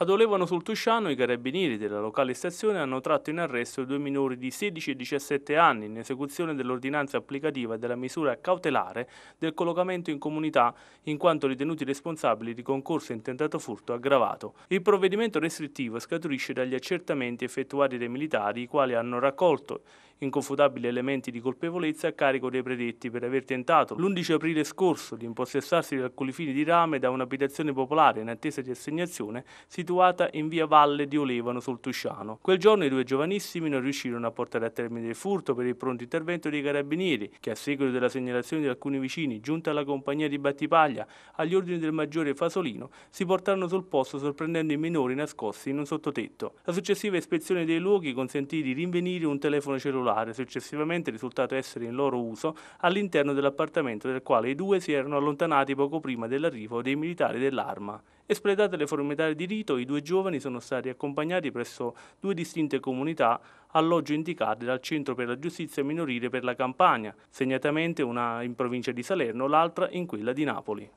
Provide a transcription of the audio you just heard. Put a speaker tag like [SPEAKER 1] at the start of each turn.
[SPEAKER 1] Ad Olevano sul Tusciano i carabinieri della locale stazione hanno tratto in arresto due minori di 16 e 17 anni in esecuzione dell'ordinanza applicativa della misura cautelare del collocamento in comunità in quanto ritenuti responsabili di concorso in tentato furto aggravato. Il provvedimento restrittivo scaturisce dagli accertamenti effettuati dai militari i quali hanno raccolto inconfutabili elementi di colpevolezza a carico dei predetti per aver tentato l'11 aprile scorso di impossessarsi di alcuni fili di rame da un'abitazione popolare in attesa di assegnazione situata in via Valle di Olevano sul Tusciano. Quel giorno i due giovanissimi non riuscirono a portare a termine il furto per il pronto intervento dei carabinieri che a seguito della segnalazione di alcuni vicini giunta alla compagnia di Battipaglia agli ordini del maggiore Fasolino si portarono sul posto sorprendendo i minori nascosti in un sottotetto. La successiva ispezione dei luoghi consentì di rinvenire un telefono cellulare cellulare, successivamente risultato essere in loro uso, all'interno dell'appartamento del quale i due si erano allontanati poco prima dell'arrivo dei militari dell'arma. Espletate le formalità di rito, i due giovani sono stati accompagnati presso due distinte comunità alloggio indicate dal Centro per la Giustizia Minorile per la Campania, segnatamente una in provincia di Salerno, l'altra in quella di Napoli.